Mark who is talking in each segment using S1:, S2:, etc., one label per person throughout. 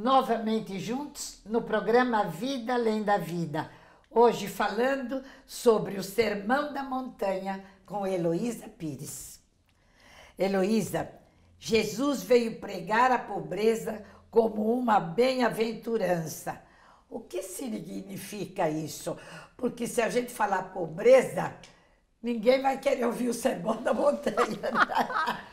S1: novamente juntos no programa Vida Além da Vida. Hoje falando sobre o Sermão da Montanha com Heloísa Pires. Heloísa, Jesus veio pregar a pobreza como uma bem-aventurança. O que significa isso? Porque se a gente falar pobreza, ninguém vai querer ouvir o Sermão da Montanha. Né?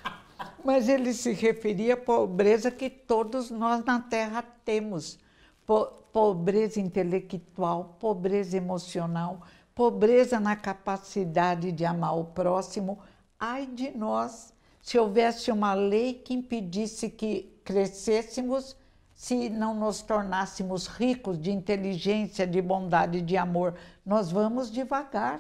S1: mas ele se referia à pobreza que todos nós na Terra temos. Po pobreza intelectual, pobreza emocional, pobreza na capacidade de amar o próximo. Ai de nós, se houvesse uma lei que impedisse que crescêssemos, se não nos tornássemos ricos de inteligência, de bondade, de amor, nós vamos devagar.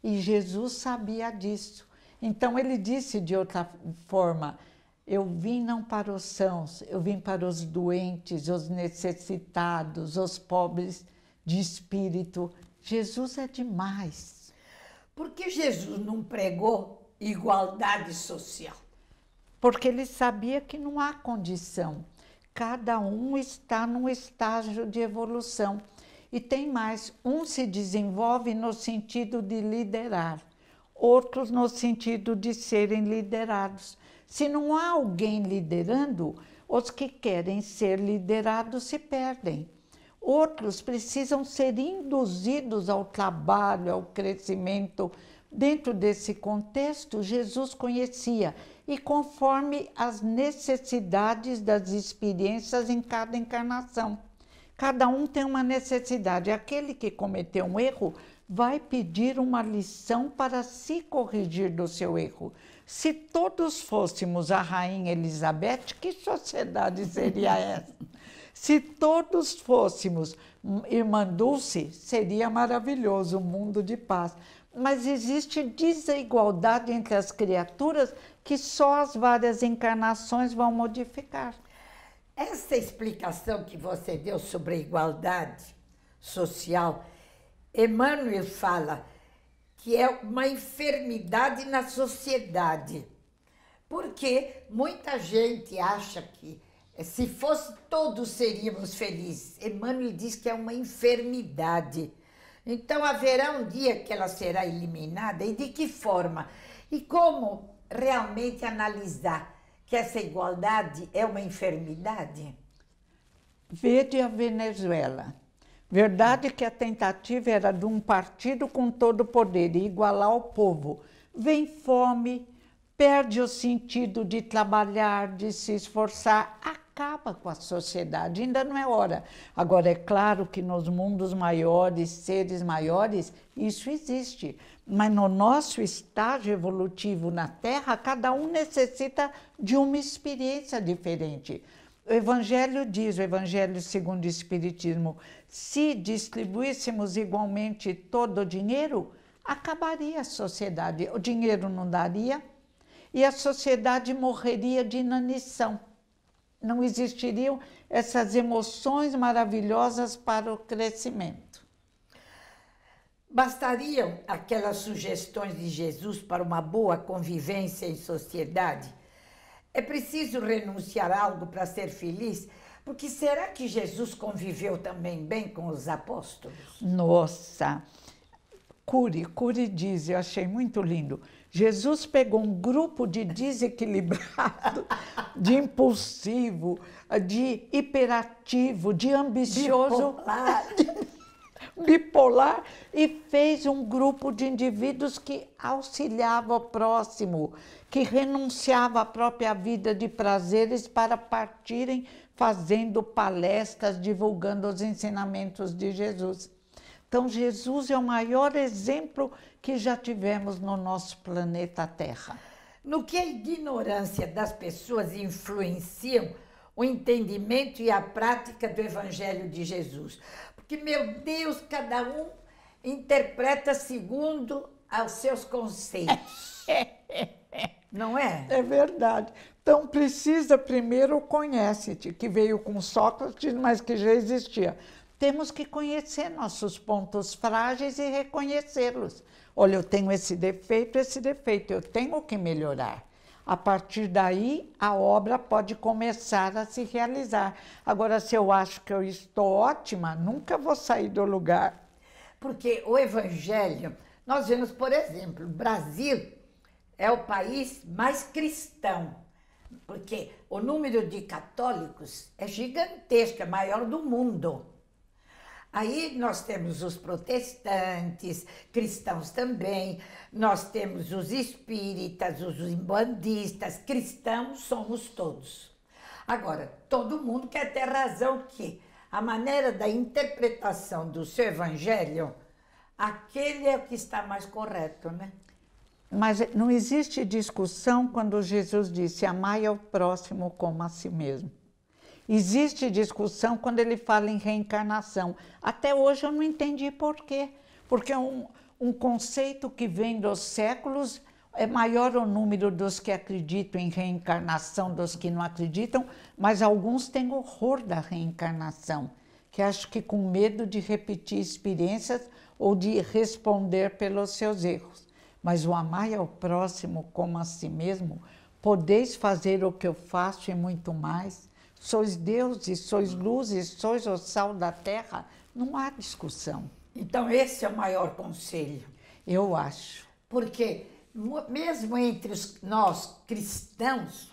S1: E Jesus sabia disso. Então ele disse de outra forma: Eu vim não para os sãos, eu vim para os doentes, os necessitados, os pobres de espírito. Jesus é demais. Por que Jesus não pregou igualdade social? Porque ele sabia que não há condição. Cada um está num estágio de evolução. E tem mais: um se desenvolve no sentido de liderar outros no sentido de serem liderados. Se não há alguém liderando, os que querem ser liderados se perdem. Outros precisam ser induzidos ao trabalho, ao crescimento. Dentro desse contexto, Jesus conhecia e conforme as necessidades das experiências em cada encarnação. Cada um tem uma necessidade. Aquele que cometeu um erro vai pedir uma lição para se corrigir do seu erro. Se todos fôssemos a Rainha Elizabeth, que sociedade seria essa? Se todos fôssemos hum, Irmã Dulce, seria maravilhoso um mundo de paz. Mas existe desigualdade entre as criaturas que só as várias encarnações vão modificar. Essa explicação que você deu sobre a igualdade social Emmanuel fala que é uma enfermidade na sociedade, porque muita gente acha que eh, se fosse todos seríamos felizes. Emmanuel diz que é uma enfermidade. Então haverá um dia que ela será eliminada e de que forma? E como realmente analisar que essa igualdade é uma enfermidade? Veja a Venezuela Verdade que a tentativa era de um partido com todo o poder e igualar o povo. Vem fome, perde o sentido de trabalhar, de se esforçar, acaba com a sociedade. Ainda não é hora. Agora, é claro que nos mundos maiores, seres maiores, isso existe. Mas no nosso estágio evolutivo na Terra, cada um necessita de uma experiência diferente. O Evangelho diz, o Evangelho segundo o Espiritismo, se distribuíssemos igualmente todo o dinheiro, acabaria a sociedade. O dinheiro não daria e a sociedade morreria de inanição. Não existiriam essas emoções maravilhosas para o crescimento. Bastariam aquelas sugestões de Jesus para uma boa convivência em sociedade? É preciso renunciar a algo para ser feliz? Porque será que Jesus conviveu também bem com os apóstolos? Nossa! Cure, Cure diz, eu achei muito lindo. Jesus pegou um grupo de desequilibrado, de impulsivo, de hiperativo, de ambicioso, bipolar. De, bipolar, e fez um grupo de indivíduos que auxiliava o próximo, que renunciava à própria vida de prazeres para partirem fazendo palestras, divulgando os ensinamentos de Jesus. Então, Jesus é o maior exemplo que já tivemos no nosso planeta Terra. No que a ignorância das pessoas influencia o entendimento e a prática do Evangelho de Jesus. Porque, meu Deus, cada um interpreta segundo aos seus conceitos. Não é? É verdade. Então precisa primeiro conhece-te, que veio com Sócrates, mas que já existia. Temos que conhecer nossos pontos frágeis e reconhecê-los. Olha, eu tenho esse defeito, esse defeito, eu tenho que melhorar. A partir daí, a obra pode começar a se realizar. Agora, se eu acho que eu estou ótima, nunca vou sair do lugar. Porque o Evangelho, nós vemos, por exemplo, Brasil é o país mais cristão, porque o número de católicos é gigantesco, é maior do mundo. Aí nós temos os protestantes, cristãos também, nós temos os espíritas, os imbandistas, cristãos somos todos. Agora, todo mundo quer ter razão que a maneira da interpretação do seu evangelho, aquele é o que está mais correto, né? Mas não existe discussão quando Jesus disse: amai ao próximo como a si mesmo. Existe discussão quando ele fala em reencarnação. Até hoje eu não entendi por quê. Porque é um, um conceito que vem dos séculos é maior o número dos que acreditam em reencarnação dos que não acreditam, mas alguns têm horror da reencarnação, que acho que com medo de repetir experiências ou de responder pelos seus erros mas o amai ao próximo como a si mesmo, podeis fazer o que eu faço e muito mais. Sois deuses, sois luzes, sois o sal da terra. Não há discussão. Então, esse é o maior conselho. Eu acho. Porque, mesmo entre os, nós cristãos,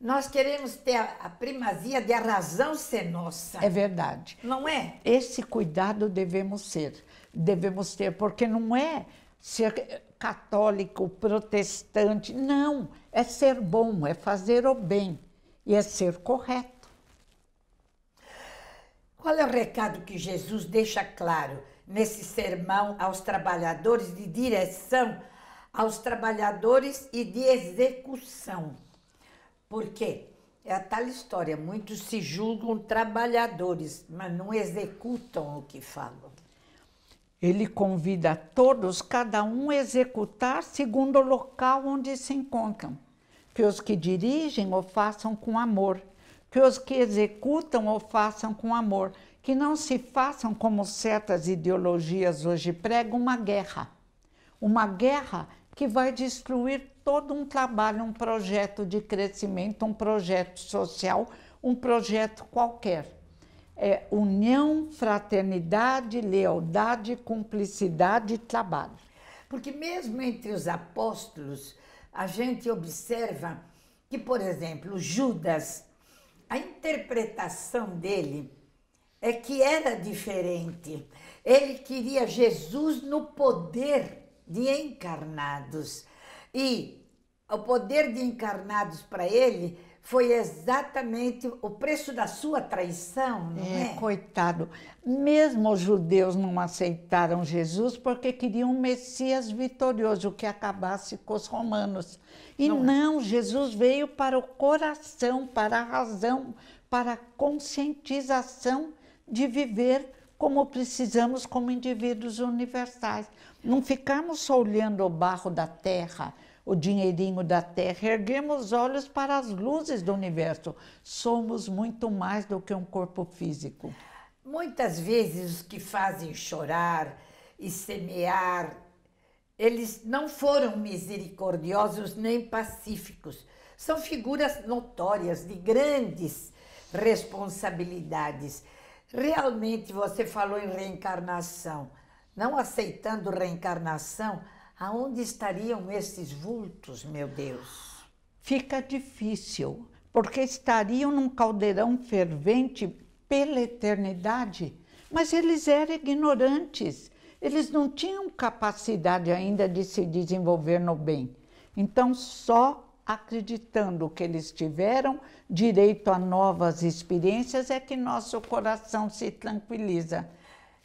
S1: nós queremos ter a primazia de a razão ser nossa. É verdade. Não é? Esse cuidado devemos ser, devemos ter, porque não é ser católico, protestante. Não, é ser bom, é fazer o bem e é ser correto. Qual é o recado que Jesus deixa claro nesse sermão aos trabalhadores de direção, aos trabalhadores e de execução? Porque é a tal história, muitos se julgam trabalhadores, mas não executam o que falam. Ele convida a todos, cada um a executar segundo o local onde se encontram. Que os que dirigem o façam com amor, que os que executam o façam com amor, que não se façam como certas ideologias hoje pregam uma guerra. Uma guerra que vai destruir todo um trabalho, um projeto de crescimento, um projeto social, um projeto qualquer é união, fraternidade, lealdade, cumplicidade e trabalho. Porque mesmo entre os apóstolos, a gente observa que, por exemplo, Judas, a interpretação dele é que era diferente. Ele queria Jesus no poder de encarnados. E o poder de encarnados para ele foi exatamente o preço da sua traição, não é? é? Coitado. Mesmo os judeus não aceitaram Jesus porque queriam um Messias vitorioso que acabasse com os romanos. E não, é. não Jesus veio para o coração, para a razão, para a conscientização de viver como precisamos como indivíduos universais. Não ficamos só olhando o barro da terra, o dinheirinho da terra, erguemos olhos para as luzes do universo. Somos muito mais do que um corpo físico. Muitas vezes os que fazem chorar e semear, eles não foram misericordiosos nem pacíficos. São figuras notórias de grandes responsabilidades. Realmente você falou em reencarnação. Não aceitando reencarnação, Aonde estariam esses vultos, meu Deus? Fica difícil, porque estariam num caldeirão fervente pela eternidade, mas eles eram ignorantes. Eles não tinham capacidade ainda de se desenvolver no bem. Então, só acreditando que eles tiveram direito a novas experiências é que nosso coração se tranquiliza.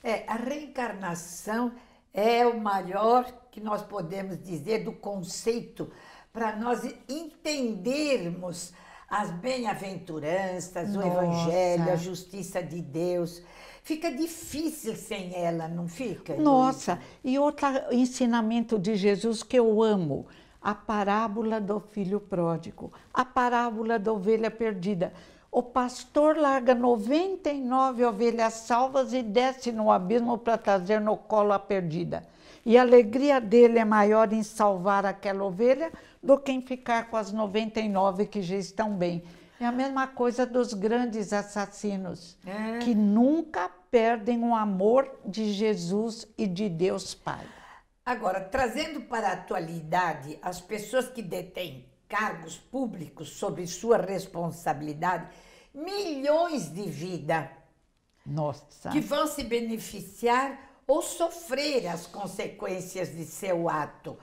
S1: É, a reencarnação é o maior que nós podemos dizer do conceito para nós entendermos as bem-aventuranças, o Evangelho, a justiça de Deus. Fica difícil sem ela, não fica? Nossa, e outro ensinamento de Jesus que eu amo, a parábola do filho pródigo, a parábola da ovelha perdida. O pastor larga 99 ovelhas salvas e desce no abismo para trazer no colo a perdida. E a alegria dele é maior em salvar aquela ovelha do que em ficar com as 99 que já estão bem. É a mesma coisa dos grandes assassinos, é. que nunca perdem o amor de Jesus e de Deus Pai. Agora, trazendo para a atualidade, as pessoas que detêm cargos públicos sob sua responsabilidade, milhões de vidas Nossa. que vão se beneficiar ou sofrer as consequências de seu ato.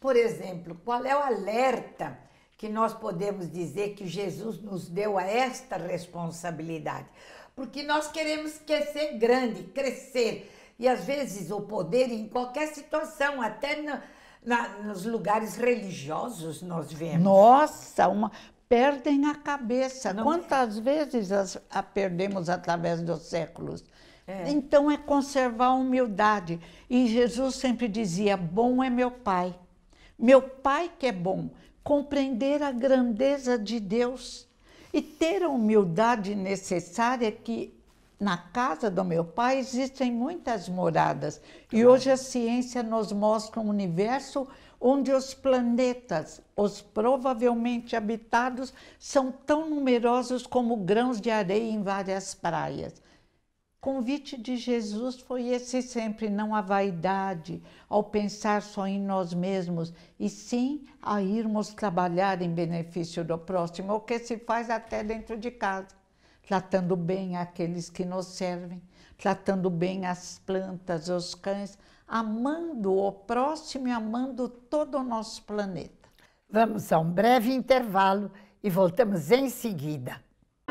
S1: Por exemplo, qual é o alerta que nós podemos dizer que Jesus nos deu a esta responsabilidade? Porque nós queremos crescer grande, crescer, e às vezes o poder em qualquer situação, até na, na, nos lugares religiosos nós vemos. Nossa, uma perdem a cabeça. Não Quantas é. vezes as, a perdemos através dos séculos? É. Então é conservar a humildade. E Jesus sempre dizia: bom é meu Pai. Meu Pai que é bom. Compreender a grandeza de Deus e ter a humildade necessária que na casa do meu pai existem muitas moradas e hoje a ciência nos mostra um universo onde os planetas, os provavelmente habitados, são tão numerosos como grãos de areia em várias praias convite de Jesus foi esse sempre, não à vaidade, ao pensar só em nós mesmos, e sim a irmos trabalhar em benefício do próximo, o que se faz até dentro de casa, tratando bem aqueles que nos servem, tratando bem as plantas, os cães, amando o próximo e amando todo o nosso planeta. Vamos a um breve intervalo e voltamos em seguida.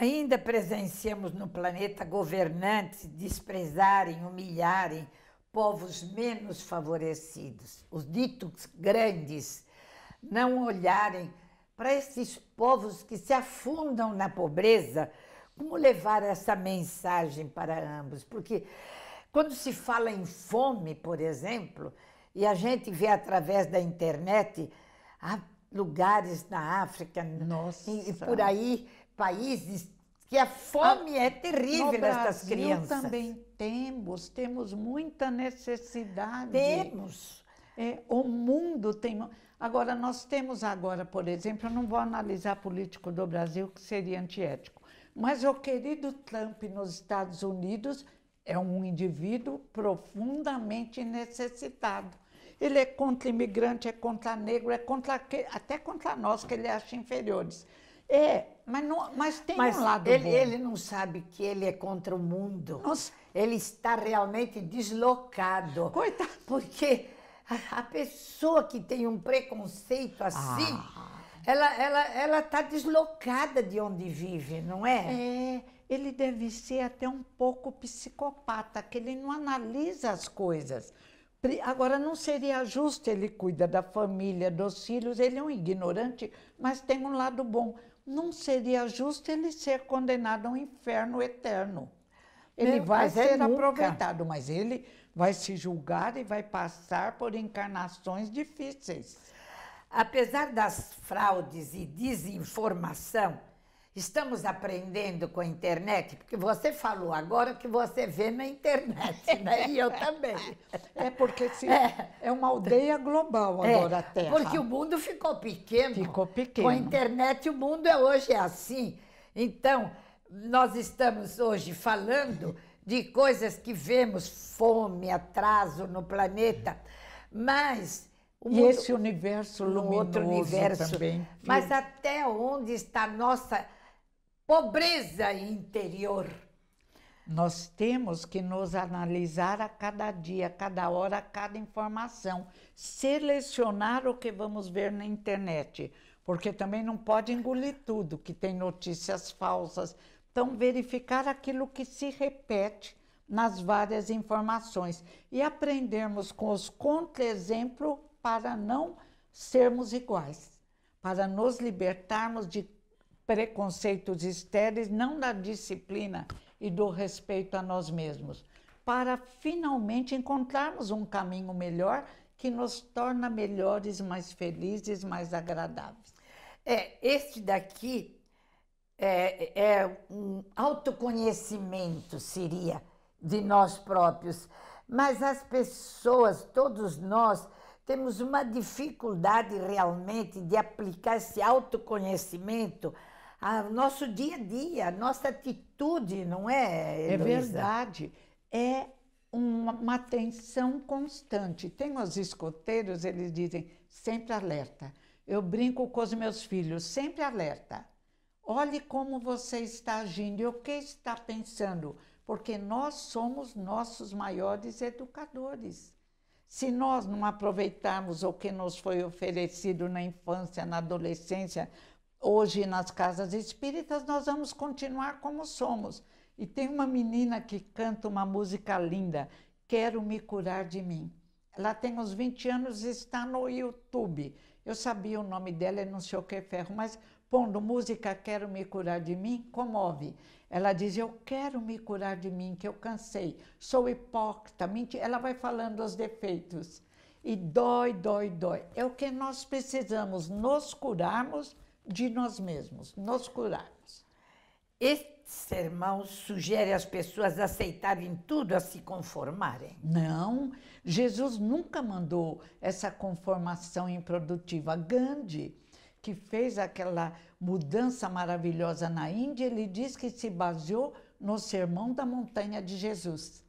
S1: Ainda presenciamos no planeta governantes desprezarem, humilharem povos menos favorecidos, os ditos grandes, não olharem para esses povos que se afundam na pobreza, como levar essa mensagem para ambos? Porque quando se fala em fome, por exemplo, e a gente vê através da internet lugares na África Nossa. e por aí países que a fome é terrível nestas crianças. também temos, temos muita necessidade. Temos. É, o mundo tem. Agora, nós temos agora, por exemplo, eu não vou analisar político do Brasil, que seria antiético, mas o querido Trump nos Estados Unidos é um indivíduo profundamente necessitado. Ele é contra imigrante, é contra negro, é contra até contra nós que ele acha inferiores. É mas, não, mas tem mas um lado ele, bom. Ele não sabe que ele é contra o mundo. Nossa. Ele está realmente deslocado. Coitado. Porque a pessoa que tem um preconceito assim, ah. ela está ela, ela tá deslocada de onde vive, não é? É. Ele deve ser até um pouco psicopata, que ele não analisa as coisas. Agora, não seria justo ele cuida da família, dos filhos, ele é um ignorante, mas tem um lado bom não seria justo ele ser condenado a um inferno eterno. Ele vai é ser aproveitado, mas ele vai se julgar e vai passar por encarnações difíceis. Apesar das fraudes e desinformação, Estamos aprendendo com a internet, porque você falou agora que você vê na internet, né? E eu também. É porque se é. é uma aldeia global é, agora é, a Terra. Porque o mundo ficou pequeno. Ficou pequeno. Com a internet o mundo é hoje é assim. Então, nós estamos hoje falando de coisas que vemos, fome, atraso no planeta, mas e esse universo luminoso outro universo, também. Mas até onde está a nossa pobreza interior. Nós temos que nos analisar a cada dia, a cada hora, a cada informação, selecionar o que vamos ver na internet, porque também não pode engolir tudo, que tem notícias falsas. Então, verificar aquilo que se repete nas várias informações e aprendermos com os contra exemplos para não sermos iguais, para nos libertarmos de preconceitos estéreis, não da disciplina e do respeito a nós mesmos, para finalmente encontrarmos um caminho melhor que nos torna melhores, mais felizes, mais agradáveis. É, este daqui é, é um autoconhecimento, seria, de nós próprios. Mas as pessoas, todos nós, temos uma dificuldade realmente de aplicar esse autoconhecimento o nosso dia a dia, a nossa atitude, não é? é Heloísa? É verdade. É uma, uma tensão constante. Tem os escoteiros, eles dizem sempre alerta. Eu brinco com os meus filhos, sempre alerta. Olhe como você está agindo e o que está pensando, porque nós somos nossos maiores educadores. Se nós não aproveitarmos o que nos foi oferecido na infância, na adolescência, Hoje, nas casas espíritas, nós vamos continuar como somos. E tem uma menina que canta uma música linda, Quero Me Curar de Mim. Ela tem uns 20 anos e está no YouTube. Eu sabia o nome dela, não sei o que é ferro, mas pondo música Quero Me Curar de Mim, comove. Ela diz: Eu quero me curar de mim, que eu cansei, sou hipócrita, mentira. Ela vai falando os defeitos. E dói, dói, dói. É o que nós precisamos, nos curarmos de nós mesmos, nos curarmos. Este sermão sugere às pessoas aceitarem tudo, a se conformarem? Não, Jesus nunca mandou essa conformação improdutiva. Gandhi, que fez aquela mudança maravilhosa na Índia, ele diz que se baseou no sermão da montanha de Jesus.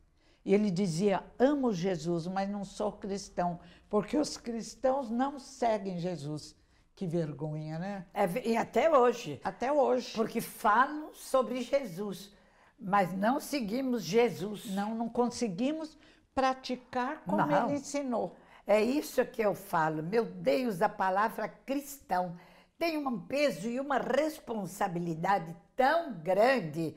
S1: E ele dizia: Amo Jesus, mas não sou cristão, porque os cristãos não seguem Jesus. Que vergonha, né? É, e até hoje. Até hoje. Porque falo sobre Jesus, mas não seguimos Jesus. Não, não conseguimos praticar como não. ele ensinou. É isso que eu falo. Meu Deus, a palavra cristão tem um peso e uma responsabilidade tão grande,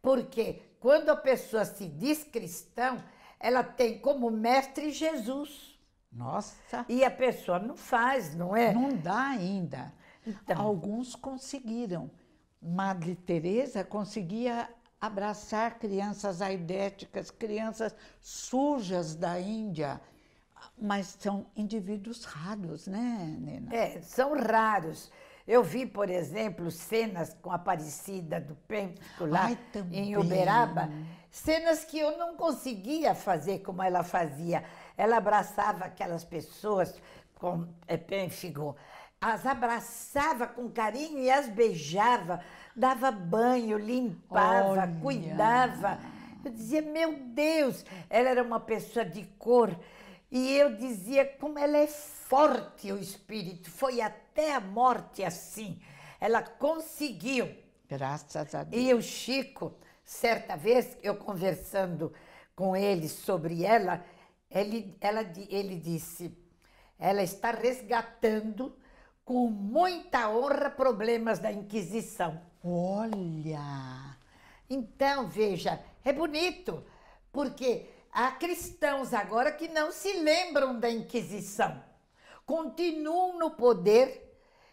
S1: porque quando a pessoa se diz cristão, ela tem como mestre Jesus. Nossa! E a pessoa não faz, não é? Não dá ainda. Então. Alguns conseguiram. Madre Teresa conseguia abraçar crianças aidéticas, crianças sujas da Índia, mas são indivíduos raros, né, Nena? É, são raros. Eu vi, por exemplo, cenas com a Aparecida do Pênfico lá Ai, em Uberaba, cenas que eu não conseguia fazer como ela fazia. Ela abraçava aquelas pessoas com é, pênfigo, as abraçava com carinho e as beijava, dava banho, limpava, Olha. cuidava. Eu dizia, meu Deus, ela era uma pessoa de cor. E eu dizia, como ela é forte o espírito, foi até a morte assim. Ela conseguiu. Graças a Deus. E o Chico, certa vez, eu conversando com ele sobre ela, ele, ela, ele disse: ela está resgatando com muita honra problemas da Inquisição. Olha! Então, veja, é bonito, porque há cristãos agora que não se lembram da Inquisição, continuam no poder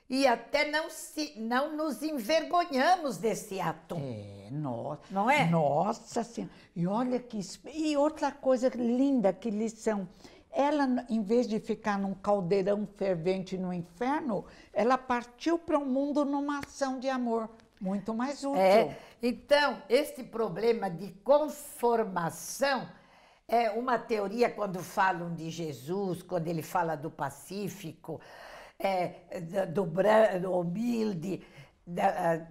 S1: e até não, se, não nos envergonhamos desse ato. É, nossa. Não é? Nossa Senhora. E olha que. E outra coisa linda, que lição. Ela, em vez de ficar num caldeirão fervente no inferno, ela partiu para o mundo numa ação de amor muito mais útil. É. Então, esse problema de conformação é uma teoria quando falam de Jesus, quando ele fala do Pacífico é, do, do humilde,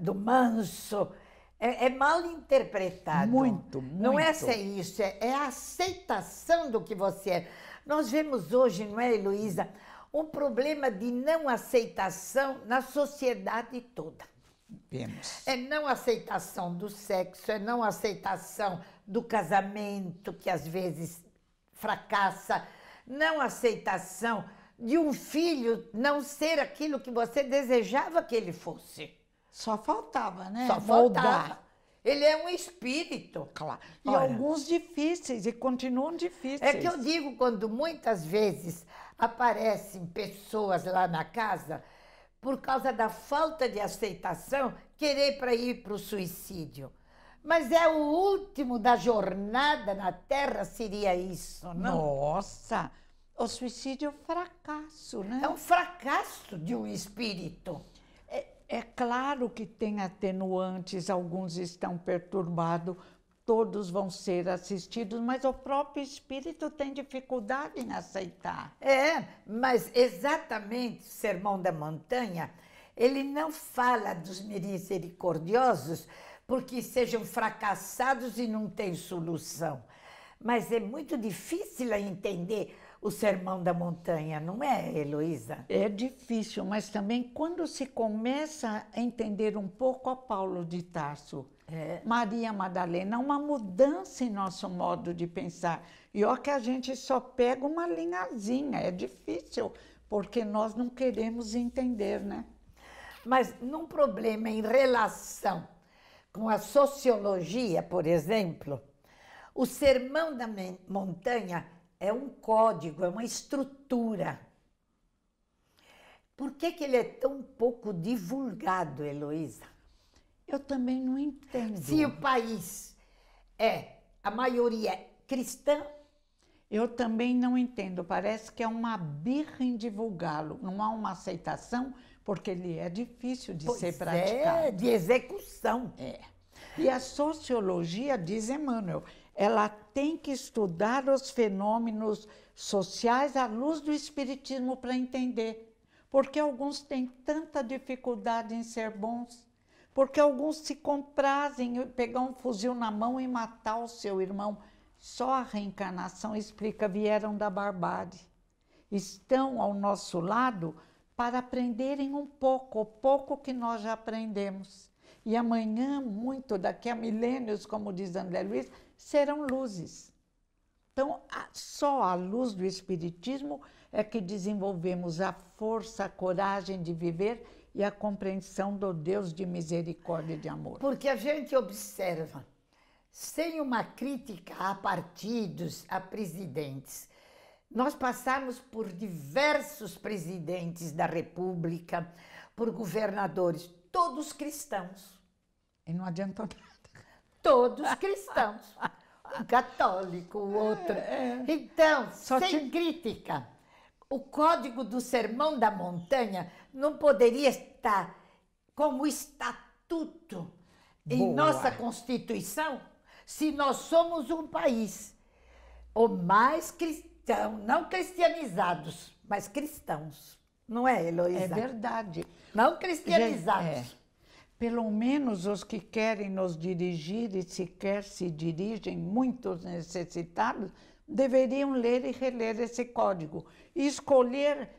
S1: do manso. É, é, mal interpretado. Muito, muito. Não é ser isso, é, é, a aceitação do que você é. Nós vemos hoje, não é, Heloísa, um problema de não aceitação na sociedade toda. Vemos. É não aceitação do sexo, é não aceitação do casamento, que às vezes fracassa, não aceitação de um filho não ser aquilo que você desejava que ele fosse. Só faltava, né? Só faltava. Ele é um espírito. Claro. E alguns difíceis, e continuam é difíceis. É que eu digo, quando muitas vezes aparecem pessoas lá na casa, por causa da falta de aceitação, querer para ir para o suicídio. Mas é o último da jornada na Terra, seria isso, não? Nossa! O suicídio é um fracasso, né? É um fracasso de um espírito. É, é claro que tem atenuantes, alguns estão perturbados, todos vão ser assistidos, mas o próprio espírito tem dificuldade em aceitar. É, mas exatamente o Sermão da Montanha, ele não fala dos misericordiosos porque sejam fracassados e não têm solução. Mas é muito difícil a entender o Sermão da Montanha, não é, Heloísa? É difícil, mas também quando se começa a entender um pouco a Paulo de Tarso, é. Maria Madalena, uma mudança em nosso modo de pensar. E ó que a gente só pega uma linhazinha, é difícil, porque nós não queremos entender, né? Mas num problema em relação com a sociologia, por exemplo, o Sermão da Montanha é um código, é uma estrutura. Por que, que ele é tão pouco divulgado, Heloísa? Eu também não entendo. Se o país é, a maioria é cristã, eu também não entendo. Parece que é uma birra em divulgá-lo. Não há uma aceitação, porque ele é difícil de pois ser é, praticado. É, de execução. É. E a sociologia, diz Emmanuel, ela tem que estudar os fenômenos sociais à luz do Espiritismo para entender. Porque alguns têm tanta dificuldade em ser bons, porque alguns se comprazem em pegar um fuzil na mão e matar o seu irmão. Só a reencarnação explica, vieram da barbárie. Estão ao nosso lado para aprenderem um pouco, o pouco que nós já aprendemos. E amanhã, muito daqui a milênios, como diz André Luiz, serão luzes. Então, só a luz do Espiritismo é que desenvolvemos a força, a coragem de viver e a compreensão do Deus de misericórdia e de amor. Porque a gente observa, sem uma crítica a partidos, a presidentes, nós passamos por diversos presidentes da República, por governadores, todos cristãos. E não adiantou nada todos cristãos. Um católico, o outro. É, é. Então, Só sem te... crítica. O código do Sermão da Montanha não poderia estar como estatuto
S2: Boa. em nossa
S1: Constituição se nós somos um país o mais cristão, não cristianizados, mas cristãos. Não é, Heloísa? É verdade. Não cristianizados. Gente, é pelo menos os que querem nos dirigir e sequer se dirigem, muitos necessitados, deveriam ler e reler esse código. E escolher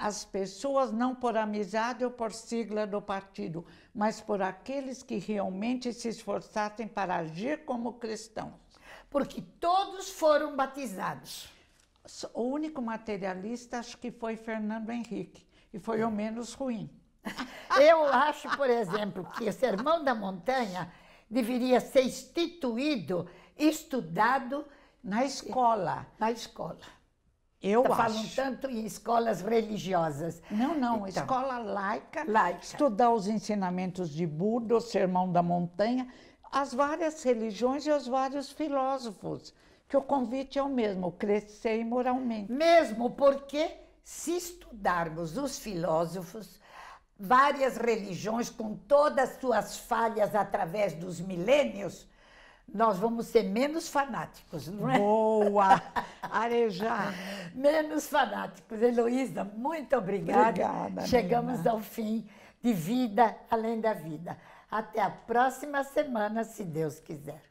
S1: as pessoas não por amizade ou por sigla do partido, mas por aqueles que realmente se esforçassem para agir como cristãos. Porque todos foram batizados. O único materialista acho que foi Fernando Henrique, e foi o menos ruim. Eu acho, por exemplo, que o Sermão da Montanha deveria ser instituído, estudado na escola. Na escola. Eu tá acho. Falam tanto em escolas religiosas. Não, não, então, escola laica, laica. Estudar os ensinamentos de Buda, o Sermão da Montanha, as várias religiões e os vários filósofos. Que o convite é o mesmo, crescer moralmente. Mesmo porque, se estudarmos os filósofos, várias religiões com todas suas falhas através dos milênios, nós vamos ser menos fanáticos, não é? Boa! Arejar! menos fanáticos. Heloísa, muito obrigada. obrigada Chegamos menina. ao fim de Vida Além da Vida. Até a próxima semana, se Deus quiser.